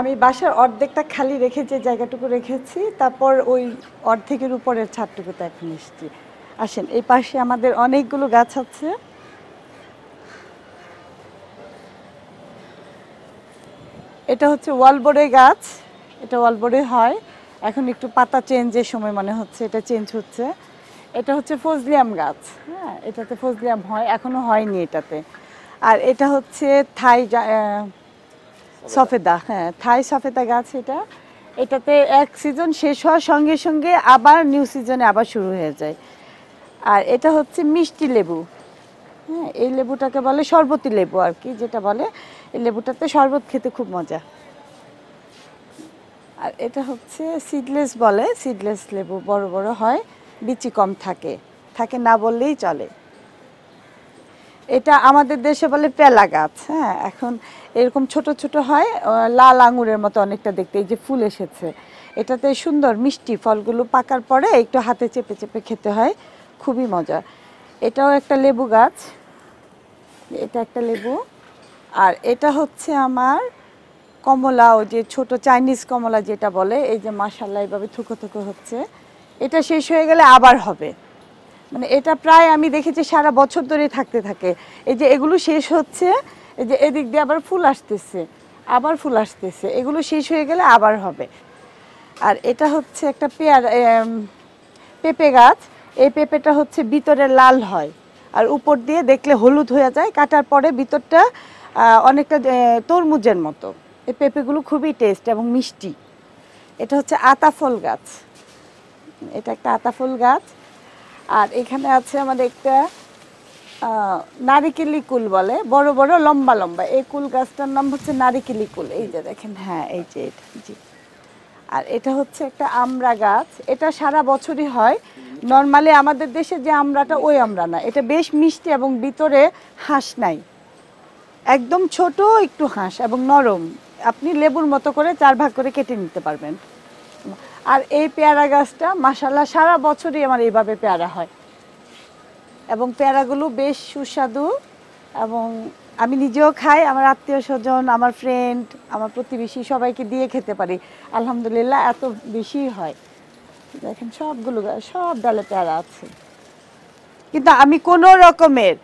আমি বাসার অর্ধেকটা খালি রেখে যে জায়গাটুকু রেখেছি তারপর ওই অর্ধেকের উপরের ছাদটুকুতে এখন এসছি আসেন এই পাশে আমাদের অনেকগুলো গাছ আছে এটা হচ্ছে ওয়ালবোরে গাছ এটা ওয়ালবোরে হয় এখন একটু পাতা চেঞ্জের সময় মনে হচ্ছে এটা চেঞ্জ হচ্ছে এটা হচ্ছে ফজলিয়াম গাছ হ্যাঁ এটাতে ফজলিয়াম হয় এখনও হয়নি এটাতে আর এটা হচ্ছে থাই সফেদা হ্যাঁ থাই সফেদা গাছ এটা এটাতে এক সিজন শেষ হওয়ার সঙ্গে সঙ্গে আবার নিউ সিজনে আবার শুরু হয়ে যায় আর এটা হচ্ছে মিষ্টি লেবু হ্যাঁ এই লেবুটাকে বলে শরবতি লেবু আর কি যেটা বলে এই লেবুটাতে শরবত খেতে খুব মজা আর এটা হচ্ছে সিডলেস বলে সিডলেস লেবু বড় বড় হয় বিচি কম থাকে থাকে না বললেই চলে এটা আমাদের দেশে বলে পেলা গাছ হ্যাঁ এখন এরকম ছোট ছোট হয় লাল আঙুরের মতো অনেকটা দেখতে এই যে ফুল এসেছে এটাতে সুন্দর মিষ্টি ফলগুলো পাকার পরে একটু হাতে চেপে চেপে খেতে হয় খুবই মজা এটাও একটা লেবু গাছ এটা একটা লেবু আর এটা হচ্ছে আমার কমলা ও যে ছোট চাইনিজ কমলা যেটা বলে এই যে মাসাল্লাহ এভাবে থুকো থুকো হচ্ছে এটা শেষ হয়ে গেলে আবার হবে মানে এটা প্রায় আমি দেখেছি সারা বছর ধরে থাকতে থাকে এই যে এগুলো শেষ হচ্ছে এই যে এদিক দিয়ে আবার ফুল আসতেছে আবার ফুল আসতেছে এগুলো শেষ হয়ে গেলে আবার হবে আর এটা হচ্ছে একটা পেয়ার পেঁপে গাছ এই পেঁপেটা হচ্ছে ভিতরে লাল হয় আর উপর দিয়ে দেখলে হলুদ হয়ে যায় কাটার পরে ভিতরটা অনেকটা তরমুজের মতো এই পেঁপেগুলো খুবই টেস্ট এবং মিষ্টি এটা হচ্ছে আতাফল গাছ এটা একটা আতাফুল গাছ আর এখানে আছে আমাদের একটা নারিকেলি কুল বলে বড় বড় লম্বা লম্বা এই কুল গাছটার নাম হচ্ছে নারিকেলি কুল এই যে দেখেন হ্যাঁ এই যে এটা জি আর এটা হচ্ছে একটা আমরা গাছ এটা সারা বছরই হয় নর্মালি আমাদের দেশে যে আমরাটা ওই আমরা না এটা বেশ মিষ্টি এবং ভিতরে হাঁস নাই একদম ছোট একটু হাঁস এবং নরম আপনি লেবুর মতো করে চার ভাগ করে কেটে নিতে পারবেন আর এই পেয়ারা গাছটা মাসাল্লাহ সারা বছরই আমার এইভাবে পেয়ারা হয় এবং পেয়ারাগুলো বেশ সুস্বাদু এবং আমি নিজেও খাই আমার আত্মীয় স্বজন আমার ফ্রেন্ড আমার প্রতিবেশী সবাইকে দিয়ে খেতে পারি আলহামদুলিল্লাহ এত বেশি হয় দেখেন সবগুলো সব ডালে পেয়ারা আছে কিন্তু আমি কোনো রকমের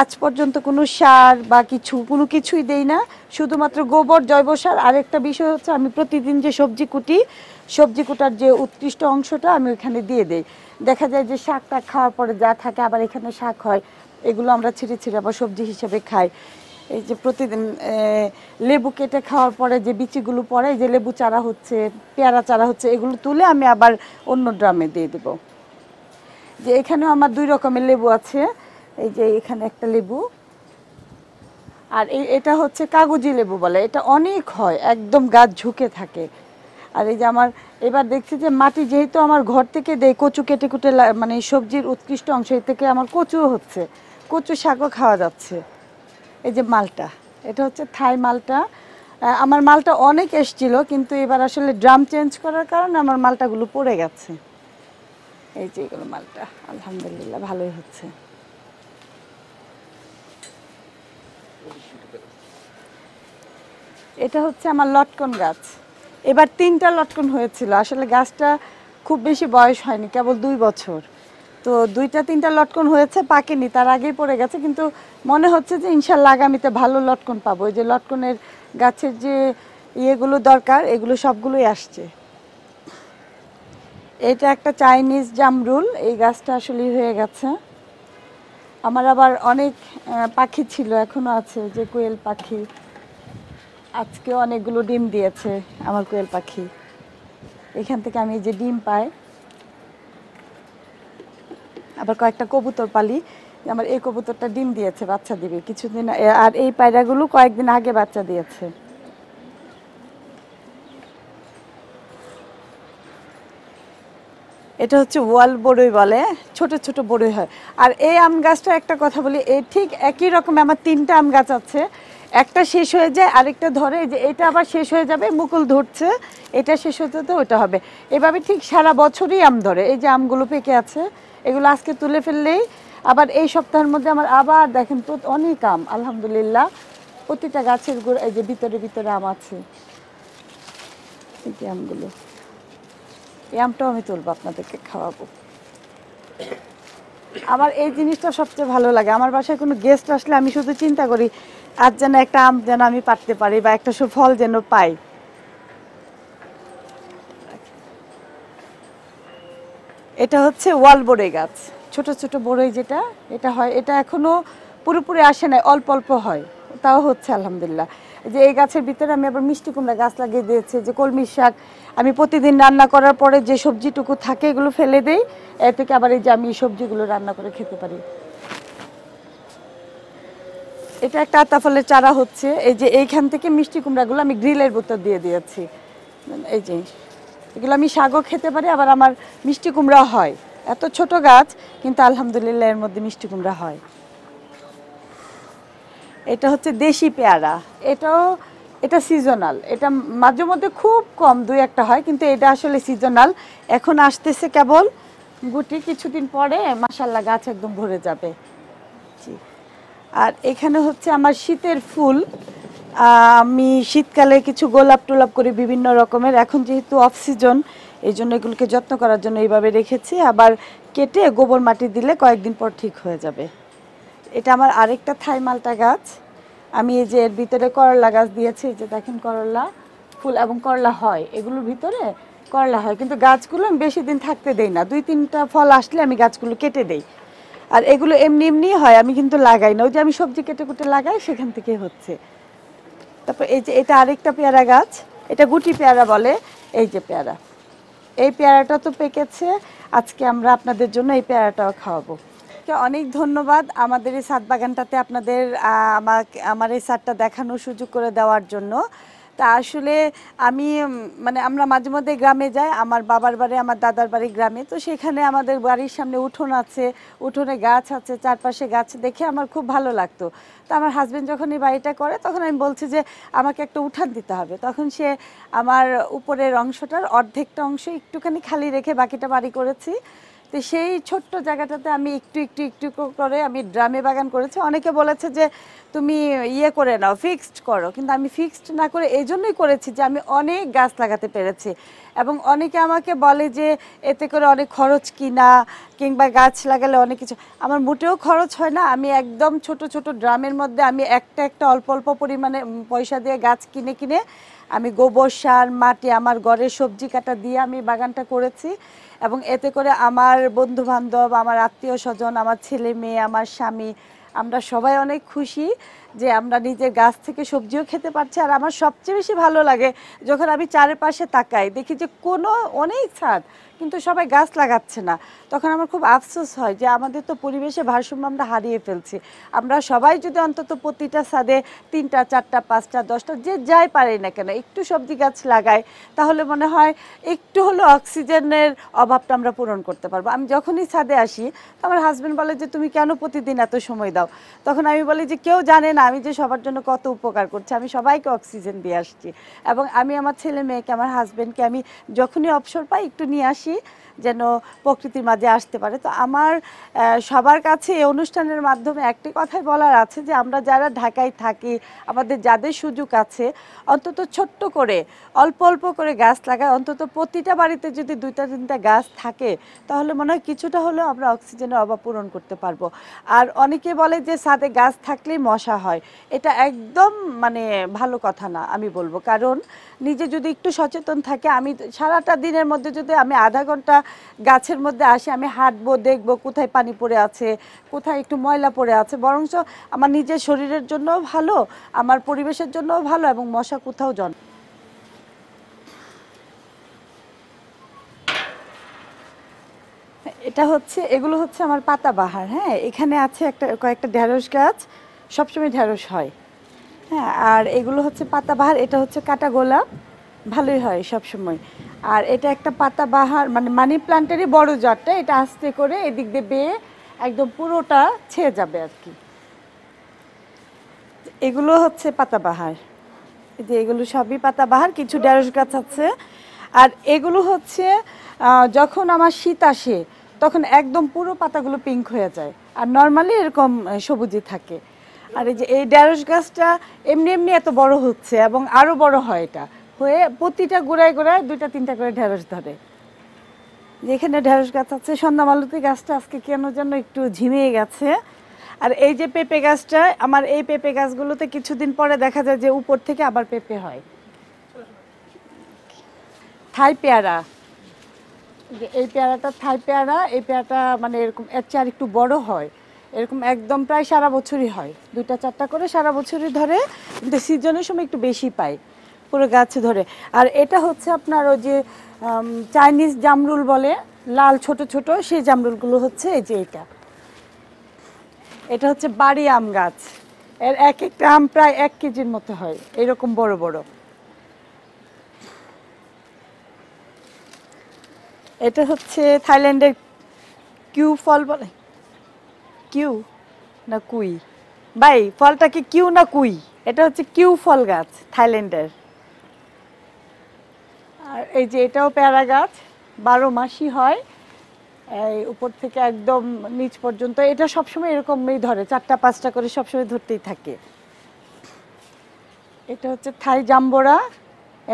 আজ পর্যন্ত কোনো সার বা কিছু কোনো কিছুই দেই না শুধুমাত্র গোবর জৈব সার আরেকটা বিষয় হচ্ছে আমি প্রতিদিন যে সবজি কুটি সবজি কুটার যে উৎকৃষ্ট অংশটা আমি ওইখানে দিয়ে দেই দেখা যায় যে শাকটা খাওয়ার পরে যা থাকে আবার এখানে শাক হয় এগুলো আমরা ছিঁড়ে ছিঁড়ে আবার সবজি হিসেবে খাই এই যে প্রতিদিন লেবু কেটে খাওয়ার পরে যে বিচিগুলো পড়ে যে লেবু চারা হচ্ছে পেয়ারা চারা হচ্ছে এগুলো তুলে আমি আবার অন্য ড্রামে দিয়ে দেব যে এখানেও আমার দুই রকমের লেবু আছে এই যে এখানে একটা লেবু আর এটা হচ্ছে কাগজি লেবু বলে এটা অনেক হয় একদম গাছ ঝুঁকে থাকে আর এই যে আমার এবার দেখছি যে মাটি যেহেতু আমার ঘর থেকে দেয় কচু কেটে কুটে মানে সবজির উৎকৃষ্ট অংশ থেকে আমার কচুও হচ্ছে কচু শাকও খাওয়া যাচ্ছে এই যে মালটা এটা হচ্ছে থাই মালটা আমার মালটা অনেক এসছিল কিন্তু এবার আসলে ড্রাম চেঞ্জ করার কারণে আমার মালটাগুলো পড়ে গেছে এই যে এগুলো মালটা আলহামদুলিল্লাহ ভালোই হচ্ছে এটা হচ্ছে আমার লটকন গাছ এবার তিনটা লটকন হয়েছিল আসলে গাছটা খুব বেশি বয়স হয়নি কেবল দুই বছর তো দুইটা তিনটা লটকন হয়েছে পাকেনি তার আগেই পড়ে গেছে কিন্তু মনে হচ্ছে যে ইনশাল্লাহ আগামীতে ভালো লটকন পাবো ওই যে লটকনের গাছের যে ইয়েগুলো দরকার এগুলো সবগুলোই আসছে এটা একটা চাইনিজ জামরুল এই গাছটা আসলেই হয়ে গেছে আমার আবার অনেক পাখি ছিল এখনও আছে যে কোয়েল পাখি আজকে অনেকগুলো ডিম দিয়েছে আমার কোয়েল পাখি এখান থেকে আমি যে ডিম পাই আবার কয়েকটা কবুতর পালি আমার এই কবুতরটা ডিম দিয়েছে বাচ্চা দিবে কিছুদিন আর এই পায়রাগুলো কয়েকদিন আগে বাচ্চা দিয়েছে এটা হচ্ছে ওয়াল বড়ই বলে ছোট ছোট বড়ই হয় আর এই আম গাছটা একটা কথা বলি এই ঠিক একই রকম আমার তিনটা আম গাছ আছে একটা শেষ হয়ে যায় আরেকটা ধরে যে এটা আবার শেষ হয়ে যাবে মুকুল ধরছে এটা শেষ হতে তো ওটা হবে এভাবে ঠিক সারা বছরই আম ধরে এই যে আমগুলো পেকে আছে এগুলো আজকে তুলে ফেললেই আবার এই সপ্তাহের মধ্যে আমার আবার দেখেন তো অনেক আম আলহামদুলিল্লাহ প্রতিটা গাছের গোড়া এই যে ভিতরে ভিতরে আম আছে এই যে আমগুলো এই আমটাও আমি তুলবো আপনাদেরকে খাওয়াবো আমার এই জিনিসটা সবচেয়ে ভালো লাগে আমার বাসায় কোনো গেস্ট আসলে আমি শুধু চিন্তা করি আর যেন একটা আম যেন আমি পারতে পারি বা একটা সুফল যেন পাই এটা হচ্ছে ওয়াল বড়ে গাছ ছোট ছোট বড়ই যেটা এটা হয় এটা এখনো পুরোপুরি আসে নাই অল্প অল্প হয় তাও হচ্ছে আলহামদুলিল্লাহ যে এই গাছের ভিতরে আমি আবার মিষ্টি কুমড়া গাছ লাগিয়ে দিয়েছি যে কলমি শাক আমি প্রতিদিন রান্না করার পরে যে সবজিটুকু থাকে এগুলো ফেলে দেই এ থেকে আবার এই যে আমি সবজিগুলো রান্না করে খেতে পারি এটা একটা আতাফলের চারা হচ্ছে এই যে এইখান থেকে মিষ্টি কুমড়াগুলো আমি গ্রিলের বোতল দিয়ে দিয়েছি এই যে এগুলো আমি শাগও খেতে পারি আবার আমার মিষ্টি কুমড়া হয় এত ছোট গাছ কিন্তু আলহামদুলিল্লাহ এর মধ্যে মিষ্টি কুমড়া হয় এটা হচ্ছে দেশি পেয়ারা এটাও এটা সিজনাল এটা মাঝে মধ্যে খুব কম দুই একটা হয় কিন্তু এটা আসলে সিজনাল এখন আসতেছে কেবল গুটি কিছুদিন পরে মাসাল্লাহ গাছ একদম ভরে যাবে আর এখানে হচ্ছে আমার শীতের ফুল আমি শীতকালে কিছু গোলাপ টোলাপ করি বিভিন্ন রকমের এখন যেহেতু অফ সিজন এই জন্য এগুলোকে যত্ন করার জন্য এইভাবে রেখেছি আবার কেটে গোবর মাটি দিলে কয়েকদিন পর ঠিক হয়ে যাবে এটা আমার আরেকটা থাই মালটা গাছ আমি এই যে এর ভিতরে করলা গাছ দিয়েছি যে দেখেন করলা ফুল এবং করলা হয় এগুলোর ভিতরে করলা হয় কিন্তু গাছগুলো আমি বেশি দিন থাকতে দেই না দুই তিনটা ফল আসলে আমি গাছগুলো কেটে দেই আর এগুলো এমনি এমনি হয় আমি কিন্তু লাগাই না ওই যে আমি সবজি কেটে কুটে লাগাই সেখান থেকে হচ্ছে তারপর এই যে এটা আরেকটা পেয়ারা গাছ এটা গুটি পেয়ারা বলে এই যে পেয়ারা এই পেয়ারাটা তো পেকেছে আজকে আমরা আপনাদের জন্য এই পেয়ারাটাও খাওয়াবো অনেক ধন্যবাদ আমাদের এই সাত বাগানটাতে আপনাদের আমাকে আমার এই সারটা দেখানোর সুযোগ করে দেওয়ার জন্য তা আসলে আমি মানে আমরা মাঝে মধ্যে গ্রামে যাই আমার বাবার বাড়ি আমার দাদার বাড়ি গ্রামে তো সেখানে আমাদের বাড়ির সামনে উঠোন আছে উঠোনে গাছ আছে চারপাশে গাছ দেখে আমার খুব ভালো লাগতো তো আমার হাজব্যান্ড যখন এই বাড়িটা করে তখন আমি বলছি যে আমাকে একটা উঠান দিতে হবে তখন সে আমার উপরের অংশটার অর্ধেকটা অংশ একটুখানি খালি রেখে বাকিটা বাড়ি করেছি তো সেই ছোট্ট জায়গাটাতে আমি একটু একটু একটু করে আমি ড্রামে বাগান করেছি অনেকে বলেছে যে তুমি ইয়ে করে নাও ফিক্সড করো কিন্তু আমি ফিক্সড না করে এই জন্যই করেছি যে আমি অনেক গাছ লাগাতে পেরেছি এবং অনেকে আমাকে বলে যে এতে করে অনেক খরচ কিনা কিংবা গাছ লাগালে অনেক কিছু আমার মোটেও খরচ হয় না আমি একদম ছোট ছোট ড্রামের মধ্যে আমি একটা একটা অল্প অল্প পরিমাণে পয়সা দিয়ে গাছ কিনে কিনে আমি গোবর সার মাটি আমার ঘরের সবজি কাটা দিয়ে আমি বাগানটা করেছি এবং এতে করে আমার বন্ধু বান্ধব আমার আত্মীয় স্বজন আমার ছেলে মেয়ে আমার স্বামী আমরা সবাই অনেক খুশি যে আমরা নিজের গাছ থেকে সবজিও খেতে পারছি আর আমার সবচেয়ে বেশি ভালো লাগে যখন আমি চারপাশে তাকাই দেখি যে কোনো অনেক ছাদ কিন্তু সবাই গাছ লাগাচ্ছে না তখন আমার খুব আফসোস হয় যে আমাদের তো পরিবেশে ভারসাম্য আমরা হারিয়ে ফেলছি আমরা সবাই যদি অন্তত প্রতিটা ছাদে তিনটা চারটা পাঁচটা দশটা যে যাই পারে না কেন একটু সবজি গাছ লাগাই তাহলে মনে হয় একটু হলো অক্সিজেনের অভাবটা আমরা পূরণ করতে পারবো আমি যখনই ছাদে আসি আমার হাজব্যান্ড বলে যে তুমি কেন প্রতিদিন এত সময় দাও তখন আমি বলি যে কেউ জানে দেখেন আমি যে সবার জন্য কত উপকার করছি আমি সবাইকে অক্সিজেন দিয়ে আসছি এবং আমি আমার ছেলে মেয়েকে আমার হাজব্যান্ডকে আমি যখনই অবসর পাই একটু নিয়ে আসি যেন প্রকৃতির মাঝে আসতে পারে তো আমার সবার কাছে এই অনুষ্ঠানের মাধ্যমে একটি কথাই বলার আছে যে আমরা যারা ঢাকায় থাকি আমাদের যাদের সুযোগ আছে অন্তত ছোট্ট করে অল্প অল্প করে গাছ লাগায় অন্তত প্রতিটা বাড়িতে যদি দুইটা তিনটা গাছ থাকে তাহলে মনে হয় কিছুটা হলেও আমরা অক্সিজেনের অভাব পূরণ করতে পারবো আর অনেকে বলে যে সাথে গাছ থাকলেই মশা হয় এটা একদম মানে ভালো কথা না আমি বলবো কারণ নিজে যদি একটু সচেতন থাকে আমি সারাটা দিনের মধ্যে যদি আমি আধা ঘন্টা গাছের মধ্যে আসি আমি হাঁটবো দেখবো কোথায় পানি পড়ে আছে কোথায় একটু ময়লা পড়ে আছে বরঞ্চ আমার নিজের শরীরের জন্যও ভালো আমার পরিবেশের জন্যও ভালো এবং মশা কোথাও জন এটা হচ্ছে এগুলো হচ্ছে আমার পাতাবাহার হ্যাঁ এখানে আছে একটা কয়েকটা ঢ্যাঁড়স গাছ সবসময় ঢ্যাঁড়স হয় হ্যাঁ আর এগুলো হচ্ছে পাতাবাহার এটা হচ্ছে কাটা গোলাপ ভালোই হয় সব সময় আর এটা একটা পাতা বাহার মানে মানি প্লান্টেরই বড় জাতটা এটা আস্তে করে এদিক দিয়ে বেয়ে একদম পুরোটা ছেয়ে যাবে আর কি এগুলো হচ্ছে পাতাবাহার যে এগুলো সবই পাতাবাহার কিছু ঢেঁড়স গাছ আছে আর এগুলো হচ্ছে যখন আমার শীত আসে তখন একদম পুরো পাতাগুলো পিঙ্ক হয়ে যায় আর নর্মালি এরকম সবুজই থাকে আর এই যে এই ঢ্যাঁড়স গাছটা এমনি এমনি এত বড় হচ্ছে এবং আরও বড় হয় এটা হয়ে প্রতিটা গোড়ায় গোড়ায় দুইটা তিনটা করে ঢেঁড়স ধরে যেখানে ঢেঁড়স গাছ আছে সন্ধ্যামালতি গাছটা আজকে কেন যেন একটু ঝিমিয়ে গেছে আর এই যে পেঁপে গাছটা আমার এই পেঁপে গাছগুলোতে কিছুদিন পরে দেখা যায় যে উপর থেকে আবার পেঁপে হয় থাই পেয়ারা এই পেয়ারাটা থাই পেয়ারা এই পেয়ারাটা মানে এরকম এর চার একটু বড় হয় এরকম একদম প্রায় সারা বছরই হয় দুইটা চারটা করে সারা বছরই ধরে কিন্তু সিজনের সময় একটু বেশি পায় পুরো গাছ ধরে আর এটা হচ্ছে আপনার ওই যে চাইনিজ জামরুল বলে লাল ছোট ছোট সেই জামরুলগুলো হচ্ছে এই যে এটা এটা হচ্ছে বাড়ি আম গাছ এর এক একটা আম প্রায় এক কেজির মতো হয় এরকম বড় বড় এটা হচ্ছে থাইল্যান্ডের কিউ ফল বলে কিউ না কুই ভাই ফলটাকে কিউ না কুই এটা হচ্ছে কিউ ফল গাছ থাইল্যান্ডের আর এই যে এটাও পেয়ারা গাছ বারো মাসই হয় এই উপর থেকে একদম নিচ পর্যন্ত এটা সবসময় এরকমই ধরে চারটা পাঁচটা করে সবসময় ধরতেই থাকে এটা হচ্ছে থাই জাম্বরা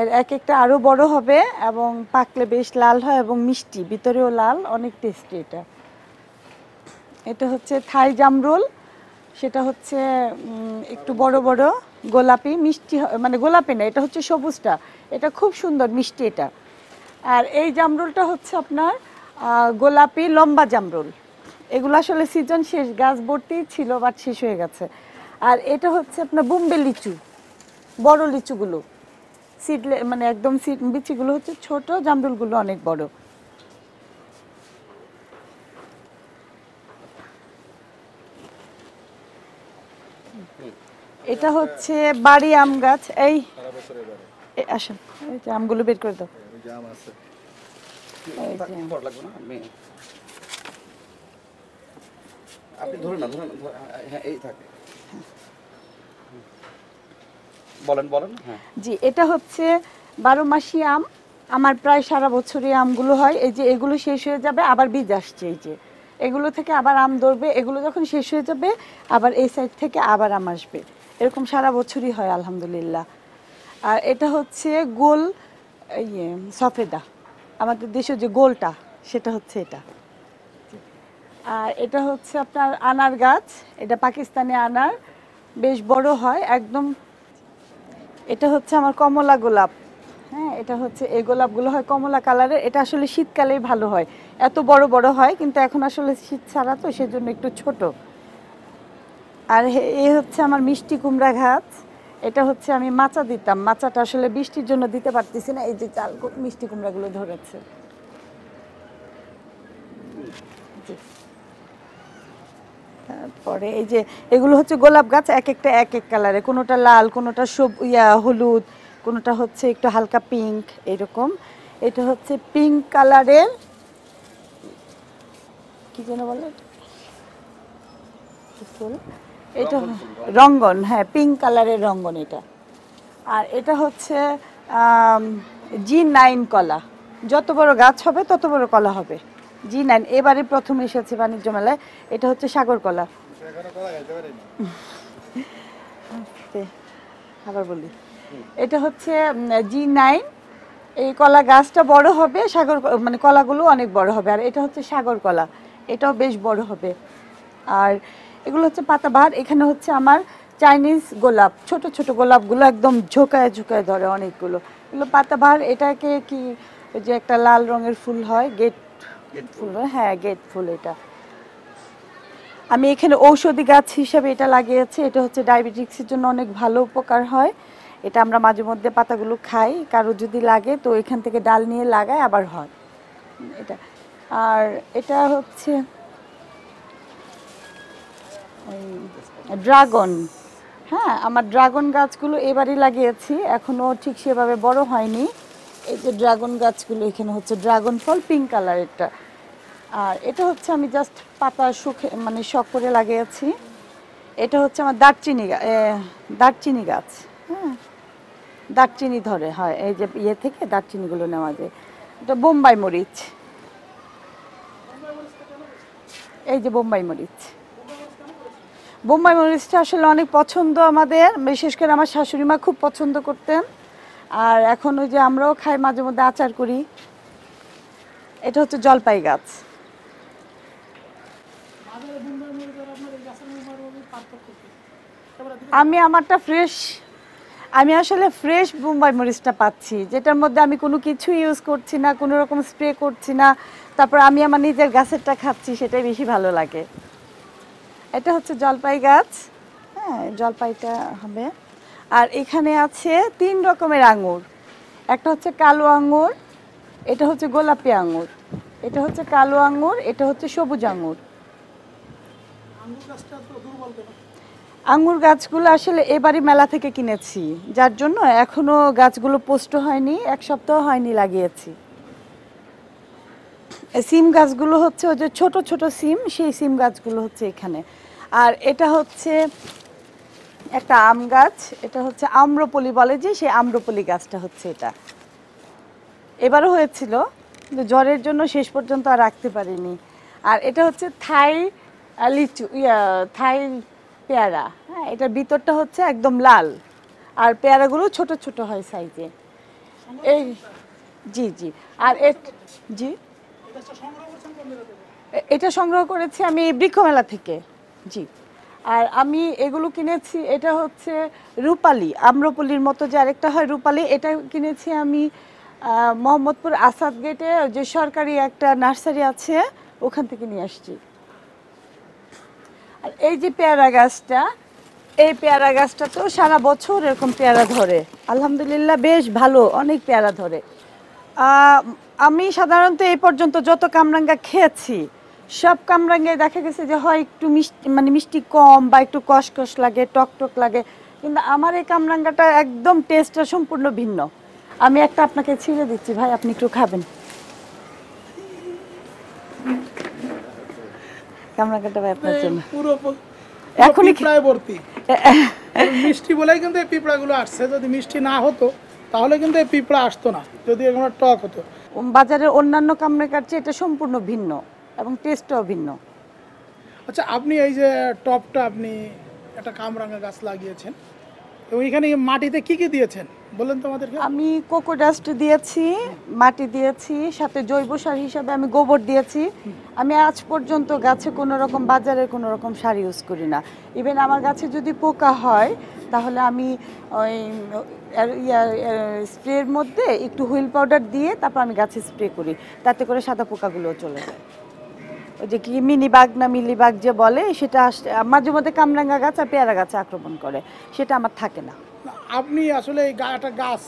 এর এক একটা আরও বড় হবে এবং পাকলে বেশ লাল হয় এবং মিষ্টি ভিতরেও লাল অনেক টেস্টি এটা এটা হচ্ছে থাই জামরুল সেটা হচ্ছে একটু বড় বড় গোলাপি মিষ্টি মানে গোলাপি না এটা হচ্ছে সবুজটা এটা খুব সুন্দর মিষ্টি এটা আর এই জামরুলটা হচ্ছে আপনার গোলাপি লম্বা জামরুল এগুলো আসলে সিজন শেষ গাছ ভর্তি ছিল বাট শেষ হয়ে গেছে আর এটা হচ্ছে আপনার বোম্বে লিচু বড় লিচুগুলো সিডলে মানে একদম সিড বিচিগুলো হচ্ছে ছোট জামরুলগুলো অনেক বড় এটা হচ্ছে বাড়ি আম গাছ এই আসেন এই যে আমগুলো বের করে দাও বলেন বলেন হ্যাঁ। জি এটা হচ্ছে বারো মাসি আম আমার প্রায় সারা বছরই আমগুলো হয় এই যে এগুলো শেষ হয়ে যাবে আবার বীজ আসছে এই যে এগুলো থেকে আবার আম ধরবে এগুলো যখন শেষ হয়ে যাবে আবার এই সাইড থেকে আবার আম আসবে এরকম সারা বছরই হয় আলহামদুলিল্লাহ আর এটা হচ্ছে গোল ইয়ে সফেদা আমাদের দেশের যে গোলটা সেটা হচ্ছে এটা আর এটা হচ্ছে আপনার আনার গাছ এটা পাকিস্তানে আনার বেশ বড় হয় একদম এটা হচ্ছে আমার কমলা গোলাপ হ্যাঁ এটা হচ্ছে এই গোলাপগুলো হয় কমলা কালারের এটা আসলে শীতকালেই ভালো হয় এত বড় বড় হয় কিন্তু এখন আসলে শীত ছাড়া তো সেজন্য একটু ছোট আর এ হচ্ছে আমার মিষ্টি কুমড়া ঘাস এটা হচ্ছে আমি মাচা দিতাম মাচাটা আসলে বৃষ্টির জন্য দিতে পারতেছি না এই যে চাল মিষ্টি কুমড়াগুলো ধরেছে তারপরে এই যে এগুলো হচ্ছে গোলাপ গাছ এক একটা এক এক কালারে কোনোটা লাল কোনোটা সব ইয়া হলুদ কোনোটা হচ্ছে একটু হালকা পিঙ্ক এরকম এটা হচ্ছে পিঙ্ক কালারের কি যেন বলে এটা রঙ্গন হ্যাঁ পিঙ্ক কালারের রঙ্গন এটা আর এটা হচ্ছে জি নাইন কলা যত বড় গাছ হবে তত বড় কলা হবে জি নাইন এবারে প্রথম এসেছে বাণিজ্য মেলায় এটা হচ্ছে সাগর কলা আবার বলি এটা হচ্ছে জি নাইন এই কলা গাছটা বড় হবে সাগর মানে কলাগুলো অনেক বড় হবে আর এটা হচ্ছে সাগর কলা এটাও বেশ বড় হবে আর এগুলো হচ্ছে পাতাবাহার এখানে হচ্ছে আমার চাইনিজ গোলাপ ছোট ছোট গোলাপগুলো একদম ঝোঁকায় ঝোঁকায় ধরে অনেকগুলো এগুলো পাতাবাহার এটাকে কি যে একটা লাল রঙের ফুল হয় গেট ফুল হ্যাঁ গেট ফুল এটা আমি এখানে ঔষধি গাছ হিসাবে এটা লাগিয়েছি এটা হচ্ছে ডায়াবেটিক্সের জন্য অনেক ভালো উপকার হয় এটা আমরা মাঝে মধ্যে পাতাগুলো খাই কারো যদি লাগে তো এখান থেকে ডাল নিয়ে লাগায় আবার হয় এটা আর এটা হচ্ছে ড্রাগন হ্যাঁ আমার ড্রাগন গাছগুলো এবারই লাগিয়েছি এখনও ঠিক সেভাবে বড় হয়নি এই যে ড্রাগন গাছগুলো এখানে হচ্ছে ড্রাগন ফল পিঙ্ক কালারেরটা আর এটা হচ্ছে আমি জাস্ট পাতা শুকে মানে শখ করে লাগিয়েছি এটা হচ্ছে আমার দারচিনি দারচিনি গাছ হ্যাঁ দারচিনি ধরে হয় এই যে ইয়ে থেকে দারচিনিগুলো নেওয়া যায় এটা বোম্বাই মরিচ এই যে বোম্বাই মরিচ বোম্বাই মরিচটা আসলে অনেক পছন্দ আমাদের বিশেষ করে আমার শাশুড়ি মা খুব পছন্দ করতেন আর এখন ওই যে আমরাও খাই মাঝে মধ্যে আচার করি এটা হচ্ছে জলপাই গাছ আমি আমারটা ফ্রেশ আমি আসলে ফ্রেশ বোম্বাই মরিচটা পাচ্ছি যেটার মধ্যে আমি কোনো কিছু ইউজ করছি না কোনো রকম স্প্রে করছি না তারপর আমি আমার নিজের গাছেরটা খাচ্ছি সেটাই বেশি ভালো লাগে এটা হচ্ছে জলপাই গাছ হ্যাঁ জলপাইটা হবে আর এখানে আছে তিন রকমের আঙুর একটা হচ্ছে কালো আঙুর এটা হচ্ছে গোলাপি আঙুর এটা হচ্ছে কালো আঙুর এটা হচ্ছে সবুজ আঙুর আঙুর গাছটা দুর্বল আঙুর গাছগুলো আসলে এবারই মেলা থেকে কিনেছি যার জন্য এখনো গাছগুলো পোস্ট হয়নি এক সপ্তাহ হয়নি লাগিয়েছি সিম গাছগুলো হচ্ছে ওই যে ছোট ছোট সিম সেই সিম গাছগুলো হচ্ছে এখানে আর এটা হচ্ছে একটা আম গাছ এটা হচ্ছে আম্রপলি বলে যে সেই আম্রপলি গাছটা হচ্ছে এটা এবারও হয়েছিল জ্বরের জন্য শেষ পর্যন্ত আর রাখতে পারিনি আর এটা হচ্ছে থাই লিচু ইয়া থাই পেয়ারা হ্যাঁ এটার ভিতরটা হচ্ছে একদম লাল আর পেয়ারাগুলো ছোট ছোট হয় সাইজে এই জি জি আর এ জি এটা সংগ্রহ করেছি আমি বৃক্ষমেলা থেকে জি আর আমি এগুলো কিনেছি এটা হচ্ছে রূপালি আম্রপলির মতো যে আরেকটা হয় রূপালি এটা কিনেছি আমি মোহাম্মদপুর আসাদ গেটে যে সরকারি একটা নার্সারি আছে ওখান থেকে নিয়ে আসছি এই যে পেয়ারা গাছটা এই পেয়ারা গাছটা তো সারা বছর এরকম পেয়ারা ধরে আলহামদুলিল্লাহ বেশ ভালো অনেক পেয়ারা ধরে আমি সাধারণত এই পর্যন্ত যত কামরাঙ্গা খেয়েছি সব কামরাঙ্গায় দেখা গেছে যে হয় একটু মিষ্টি মানে মিষ্টি কম বা একটু কষকষ লাগে টক টক লাগে কিন্তু আমার এই কামরাঙ্গাটা একদম টেস্টটা সম্পূর্ণ ভিন্ন আমি একটা আপনাকে ছিঁড়ে দিচ্ছি ভাই আপনি একটু খাবেন কামরা কাটা ভাই আপনার জন্য পুরো এখনই প্রায়বর্তী মিষ্টি বলেই কিন্তু এই পিঁপড়াগুলো আসছে যদি মিষ্টি না হতো তাহলে কিন্তু এই পিঁপড়া আসতো না যদি এগুলো টক হতো বাজারের অন্যান্য কামড়ে কাটছে এটা সম্পূর্ণ ভিন্ন এবং টেস্টও ভিন্ন আচ্ছা আপনি এই যে টপটা আপনি একটা কামরাঙা গাছ লাগিয়েছেন এবং এখানে মাটিতে কি কি দিয়েছেন বললেন তোমাদেরকে আমি কোকো ডাস্ট দিয়েছি মাটি দিয়েছি সাথে জৈব সার হিসাবে আমি গোবর দিয়েছি আমি আজ পর্যন্ত গাছে কোনো রকম বাজারের কোনো রকম সার ইউজ করি না ইভেন আমার গাছে যদি পোকা হয় তাহলে আমি ওই স্প্রের মধ্যে একটু হুইল পাউডার দিয়ে তারপর আমি গাছে স্প্রে করি তাতে করে সাদা পোকাগুলোও চলে যায় ওই যে কি মিনিবাগ না মিলিবাগ যে বলে সেটা আসতে মাঝে মধ্যে কামরাঙ্গা গাছ আর পেয়ারা গাছে আক্রমণ করে সেটা আমার থাকে না আপনি আসলে এই একটা গাছ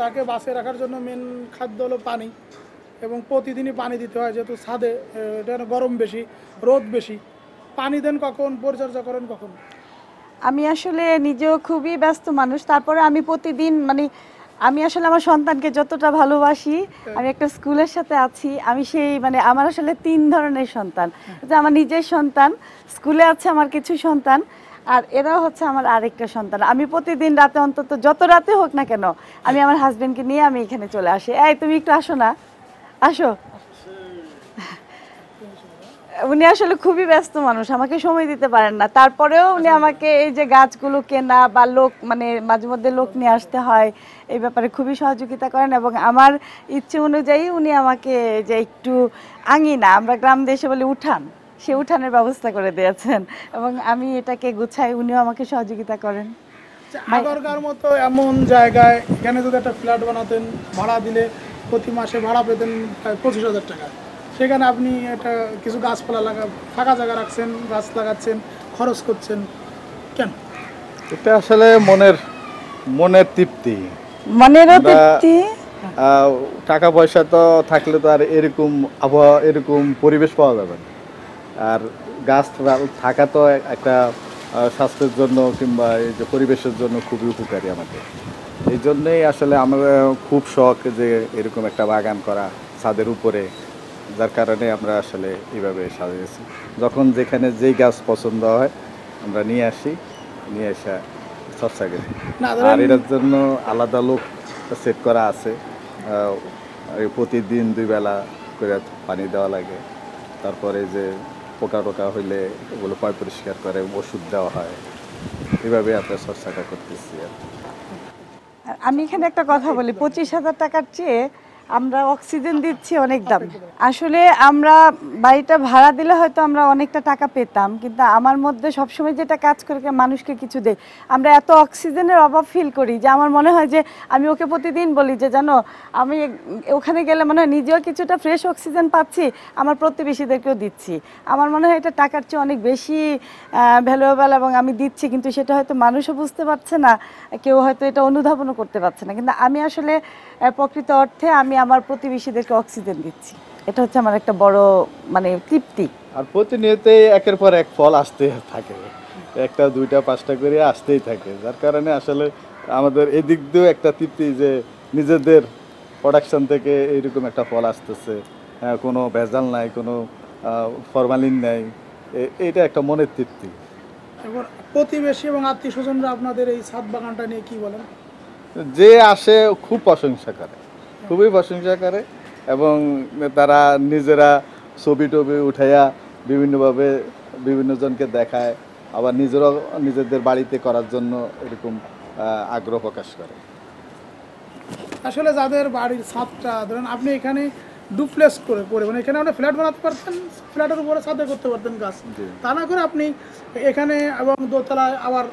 তাকে বাঁচিয়ে রাখার জন্য মেন খাদ্য হলো পানি এবং প্রতিদিনই পানি দিতে হয় যেহেতু ছাদে এটা গরম বেশি রোদ বেশি পানি দেন কখন পরিচর্যা করেন কখন আমি আসলে নিজেও খুবই ব্যস্ত মানুষ তারপরে আমি প্রতিদিন মানে আমি আসলে আমার সন্তানকে যতটা ভালোবাসি হ্যাঁ। আমি একটা স্কুলের সাথে আছি আমি সেই মানে আমার আসলে তিন ধরনের সন্তান হ্যাঁ। যে আমার নিজের সন্তান স্কুলে আছে আমার কিছু সন্তান আর এরা হচ্ছে আমার আরেকটা সন্তান আমি প্রতিদিন রাতে অন্তত যত রাতে হোক না কেন আমি আমার হাজবেন্ডকে নিয়ে আমি এখানে চলে আসি এই তুমি একটু আসো না আসো উনি আসলে খুবই ব্যস্ত মানুষ আমাকে সময় দিতে পারেন না তারপরেও উনি আচ্ছা। আমাকে এই যে গাছগুলো কেনা বা লোক মানে মাঝে মধ্যে লোক নিয়ে আসতে হয় এই ব্যাপারে খুবই সহযোগিতা করেন এবং আমার ইচ্ছে অনুযায়ী উনি আমাকে যে একটু আঙিনা আমরা গ্রাম দেশে বলি উঠান সে উঠানের ব্যবস্থা করে দিয়েছেন এবং আমি এটাকে গুছাই উনিও আমাকে সহযোগিতা করেন আচ্ছা, আগরকার মতো এমন জায়গায় এখানে যদি একটা ফ্ল্যাট বানাতেন ভাড়া দিলে প্রতি মাসে ভাড়া পেতেন পঁচিশ হাজার টাকা সেখানে আপনি একটা কিছু গাছপালা লাগা ফাঁকা জায়গা রাখছেন গাছ লাগাচ্ছেন খরচ করছেন কেন এটা আসলে মনের মনের তৃপ্তি মনেরও তৃপ্তি টাকা পয়সা তো থাকলে তো আর এরকম আবহাওয়া এরকম পরিবেশ পাওয়া যাবে না আর গাছ থাকা তো একটা স্বাস্থ্যের জন্য কিংবা এই যে পরিবেশের জন্য খুবই উপকারী আমাদের এই জন্যেই আসলে আমার খুব শখ যে এরকম একটা বাগান করা ছাদের উপরে যার কারণে আমরা আসলে এইভাবে সাজিয়েছি যখন যেখানে যেই গাছ পছন্দ হয় আমরা নিয়ে আসি নিয়ে আসা চর্চা করি আর এটার জন্য আলাদা লোক সেট করা আছে প্রতিদিন দুই বেলা করে পানি দেওয়া লাগে তারপরে যে পোকা টোকা হইলে ওগুলো পায় পরিষ্কার করে ওষুধ দেওয়া হয় এভাবে আপনার চর্চাটা করতেছি আর আমি এখানে একটা কথা বলি পঁচিশ হাজার টাকার চেয়ে আমরা অক্সিজেন দিচ্ছি অনেক দাম আসলে আমরা বাড়িটা ভাড়া দিলে হয়তো আমরা অনেকটা টাকা পেতাম কিন্তু আমার মধ্যে সবসময় যেটা কাজ করে মানুষকে কিছু দেয় আমরা এত অক্সিজেনের অভাব ফিল করি যে আমার মনে হয় যে আমি ওকে প্রতিদিন বলি যে জানো আমি ওখানে গেলে মনে হয় নিজেও কিছুটা ফ্রেশ অক্সিজেন পাচ্ছি আমার প্রতিবেশীদেরকেও দিচ্ছি আমার মনে হয় এটা টাকার চেয়ে অনেক বেশি ভ্যালুয়েবল এবং আমি দিচ্ছি কিন্তু সেটা হয়তো মানুষও বুঝতে পারছে না কেউ হয়তো এটা অনুধাবনও করতে পারছে না কিন্তু আমি আসলে প্রকৃত অর্থে আমি আমার প্রতিবেশীদেরকে অক্সিজেন দিচ্ছি এটা হচ্ছে আমার একটা বড় মানে তৃপ্তি আর প্রতিনিয়ত একের পর এক ফল আসতে থাকে একটা দুইটা পাঁচটা করে আসতেই থাকে যার কারণে আসলে আমাদের এদিক দিয়েও একটা তৃপ্তি যে নিজেদের প্রোডাকশন থেকে এইরকম একটা ফল আসতেছে হ্যাঁ কোনো ভেজাল নাই কোনো ফরমালিন নাই এটা একটা মনের তৃপ্তি এবার প্রতিবেশী এবং আত্মীয় স্বজনরা আপনাদের এই সাত বাগানটা নিয়ে কি বলেন যে আসে খুব প্রশংসা করে খুবই প্রশংসা করে এবং তারা নিজেরা ছবি টবি উঠাইয়া বিভিন্নভাবে বিভিন্নজনকে দেখায় আবার নিজেরা নিজেদের বাড়িতে করার জন্য এরকম আগ্রহ প্রকাশ করে আসলে যাদের বাড়ির ছাদটা ধরেন আপনি এখানে ডুপ্লেস করে করে মানে এখানে আপনি ফ্ল্যাট বানাতে পারতেন ফ্ল্যাটের উপরে ছাদে করতে পারতেন গাছ তা না করে আপনি এখানে এবং দোতলায় আবার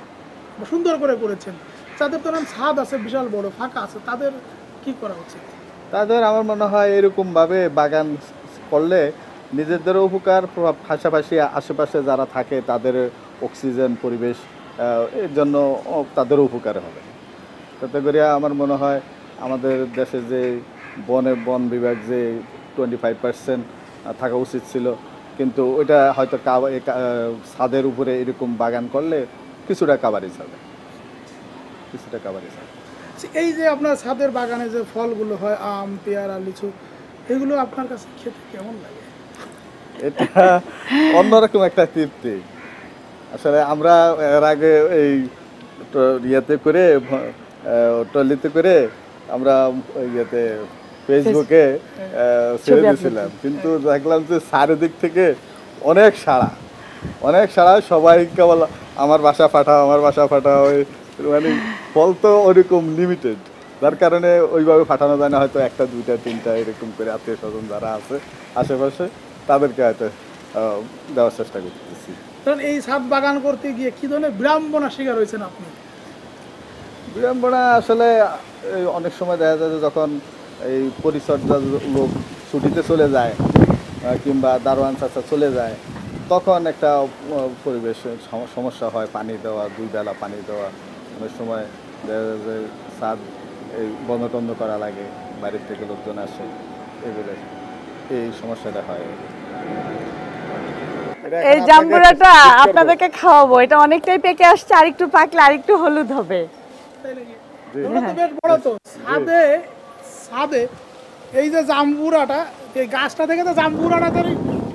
সুন্দর করে করেছেন যাদের ধরেন ছাদ আছে বিশাল বড় ফাঁকা আছে তাদের কি করা উচিত তাদের আমার মনে হয় এরকমভাবে বাগান করলে নিজেদেরও উপকার পাশাপাশি আশেপাশে যারা থাকে তাদের অক্সিজেন পরিবেশ এর জন্য তাদেরও উপকার হবে তাতে করে আমার মনে হয় আমাদের দেশে যে বনে বন বিভাগ যে টোয়েন্টি ফাইভ পার্সেন্ট থাকা উচিত ছিল কিন্তু ওইটা হয়তো ছাদের উপরে এরকম বাগান করলে কিছুটা কাবারি হবে কিছুটা কাবারি হবে আচ্ছা, এই যে আপনার ছাদের বাগানে যে ফলগুলো হয় আম পেয়ারা লিচু এগুলো আপনার কাছে খেতে কেমন লাগে এটা অন্যরকম একটা তৃপ্তি আসলে আমরা এর আগে এই ইয়েতে করে টলিতে করে আমরা ইয়েতে ফেসবুকে হ্যাঁ। ছেড়ে দিয়েছিলাম কিন্তু দেখলাম যে চারিদিক থেকে অনেক সাড়া অনেক সাড়া সবাই কেবল আমার বাসা ফাটাও আমার বাসা ফাটাও মানে ফল তো ওরকম লিমিটেড যার কারণে ওইভাবে ফাটানো যায় না হয়তো একটা দুইটা তিনটা এরকম করে আত্মীয় স্বজন যারা আছে আশেপাশে তাদেরকে হয়তো দেওয়ার চেষ্টা করতেছি কারণ এই সাত বাগান করতে গিয়ে কী ধরনের বিড়ম্বনা শিকার হয়েছেন আপনি বিড়ম্বনা আসলে অনেক সময় দেখা যায় যে যখন এই পরিচর্যার লোক ছুটিতে চলে যায় কিংবা দারোয়ান চাচা চলে যায় তখন একটা পরিবেশ সমস্যা হয় পানি দেওয়া দুই বেলা পানি দেওয়া অনেক সময় যে সাদ এই বন্ধ টন্ধ করা লাগে বাড়ির থেকে লোকজন আসে এগুলো এই সমস্যাটা হয় এই জাম্বুরাটা আপনাদেরকে খাওয়াবো এটা অনেকটাই পেকে আসছে আর একটু পাকলে আর একটু হলুদ হবে বড় এই যে জাম্বুরাটা এই গাছটা থেকে তো জাম্বুরাটা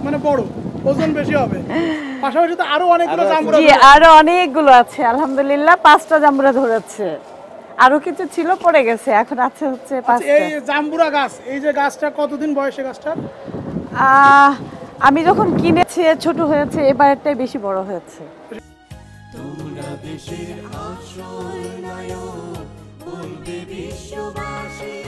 মানে বড় ওজন বেশি হবে পাশাপাশি তো আরো অনেকগুলো জাম্বুরা জি আরো অনেকগুলো আছে আলহামদুলিল্লাহ পাঁচটা জাম্বুরা ধরেছে আরো কিছু ছিল পড়ে গেছে এখন আছে হচ্ছে আচ্ছা, পাঁচটা এই জাম্বুরা গাছ এই যে গাছটা কতদিন বয়সে গাছটা আমি যখন কিনেছি ছোট হয়েছে এবারটাই বেশি বড় হয়েছে তোমরা দেশের আসল নায়ক বলবে বিশ্ববাসী